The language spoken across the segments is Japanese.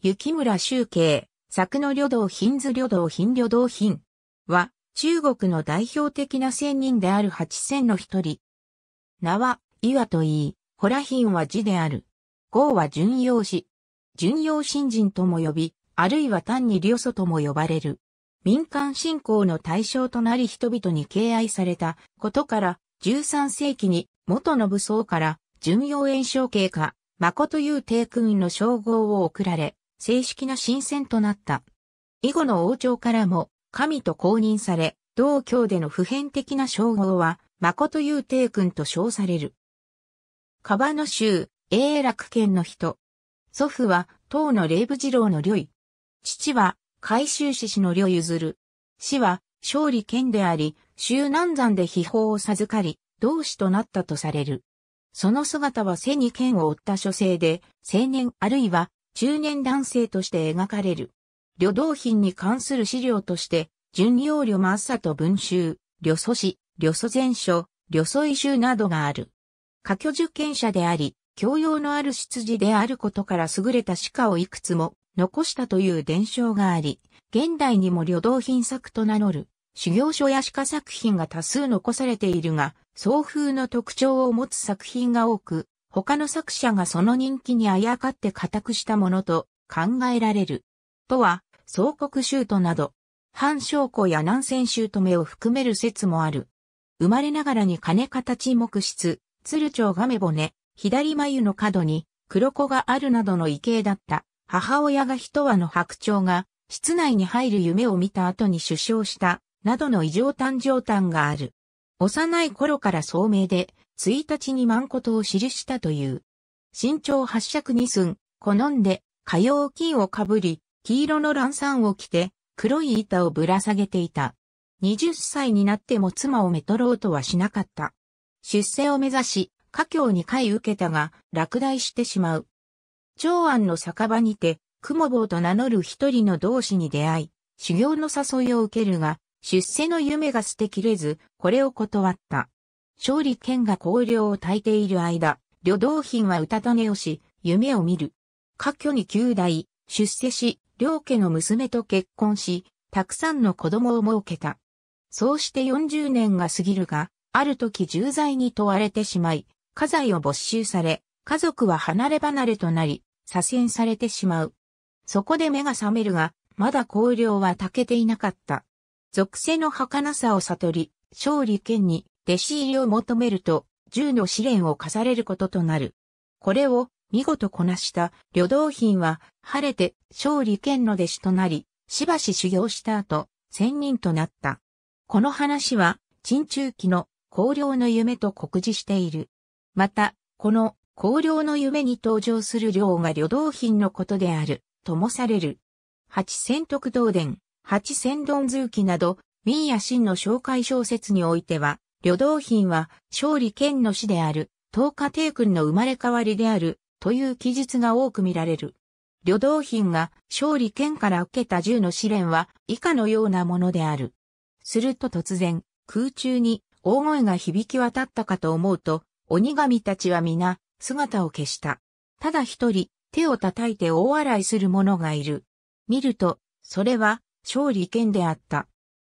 雪村修慶、作の旅道品図旅道品旅道品は、中国の代表的な仙人である八仙の一人。名は、岩と言い、ホラ品は字である。号は巡洋子。巡洋新人とも呼び、あるいは単に旅祖とも呼ばれる。民間信仰の対象となり人々に敬愛されたことから、13世紀に元の武装から、巡洋炎症系か、誠という帝君の称号を贈られ、正式な新選となった。以後の王朝からも、神と公認され、同教での普遍的な称号は、誠雄帝君と称される。カバノ州、永楽県の人。祖父は、唐の霊部次郎の領。父は、海州志士の領譲る。氏は、勝利県であり、州南山で秘宝を授かり、同志となったとされる。その姿は背に剣を負った書生で、青年あるいは中年男性として描かれる。旅道品に関する資料として、巡洋旅マッサと文集、旅祖史、旅祖全書、旅祖遺集などがある。科挙受験者であり、教養のある出自であることから優れた歯科をいくつも残したという伝承があり、現代にも旅道品作と名乗る、修行書や歯科作品が多数残されているが、送風の特徴を持つ作品が多く、他の作者がその人気にあやかって固くしたものと考えられる。とは、総国州都など、反証拠や南ュ州都目を含める説もある。生まれながらに金形木質、鶴鳥亀骨、左眉の角に黒子があるなどの異形だった母親が一羽の白鳥が室内に入る夢を見た後に首相したなどの異常誕生誕がある。幼い頃から聡明で1日に万事を記したという。身長八尺二寸、好んで、火曜金をかぶり、黄色の乱ンを着て、黒い板をぶら下げていた。20歳になっても妻をめとろうとはしなかった。出世を目指し、家境2回受けたが、落第してしまう。長安の酒場にて、雲坊と名乗る一人の同志に出会い、修行の誘いを受けるが、出世の夢が捨てきれず、これを断った。勝利県が香料を焚いている間、旅道品は歌種をし、夢を見る。家居に旧代、出世し、両家の娘と結婚し、たくさんの子供を設けた。そうして40年が過ぎるが、ある時重罪に問われてしまい、家財を没収され、家族は離れ離れとなり、左遷されてしまう。そこで目が覚めるが、まだ香料は炊けていなかった。属性の儚さを悟り、勝利県に弟子入りを求めると、銃の試練を課されることとなる。これを見事こなした旅道品は晴れて勝利剣の弟子となり、しばし修行した後、仙人となった。この話は、陳中期の高陵の夢と告示している。また、この高陵の夢に登場する陵が旅道品のことである、ともされる。八千徳道伝、八千丼頭記など、民や真の紹介小説においては、旅道品は、勝利県の死である、東家帝君の生まれ変わりである、という記述が多く見られる。旅道品が勝利県から受けた銃の試練は以下のようなものである。すると突然、空中に大声が響き渡ったかと思うと、鬼神たちは皆姿を消した。ただ一人、手を叩いて大笑いする者がいる。見ると、それは勝利剣であった。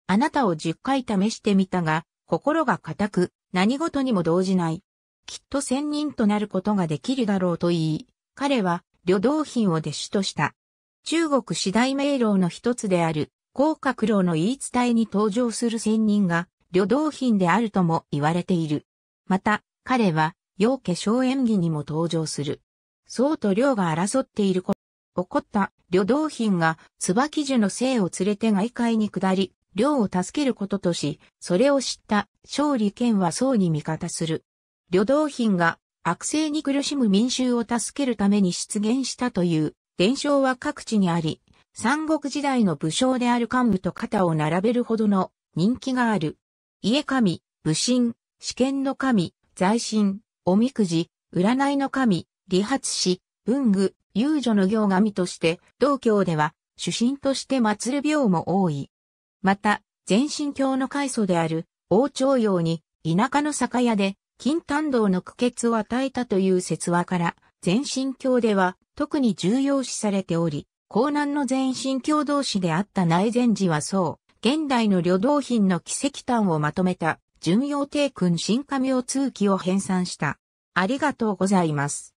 あなたを十回試してみたが、心が固く、何事にも動じない。きっと仙人となることができるだろうと言い、彼は、旅道品を弟子とした。中国四大名老の一つである、甲閣老の言い伝えに登場する仙人が、旅道品であるとも言われている。また、彼は、陽家荘演技にも登場する。宋と梁が争っていること、った旅道品が椿樹の生を連れて外界に下り、亮を助けることとし、それを知った勝利剣は宋に味方する。旅道品が悪性に苦しむ民衆を助けるために出現したという伝承は各地にあり、三国時代の武将である幹部と肩を並べるほどの人気がある。家神、武神、試験の神、財神、おみくじ、占いの神、理髪師、文具、遊女の行神として、道教では主神として祀る病も多い。また、全身教の開祖である王朝陽に田舎の酒屋で金丹道の苦血を与えたという説話から、全身教では特に重要視されており、江南の全身教同士であった内禅寺はそう、現代の旅道品の奇跡譚をまとめた、純洋帝君新神を通記を編纂した。ありがとうございます。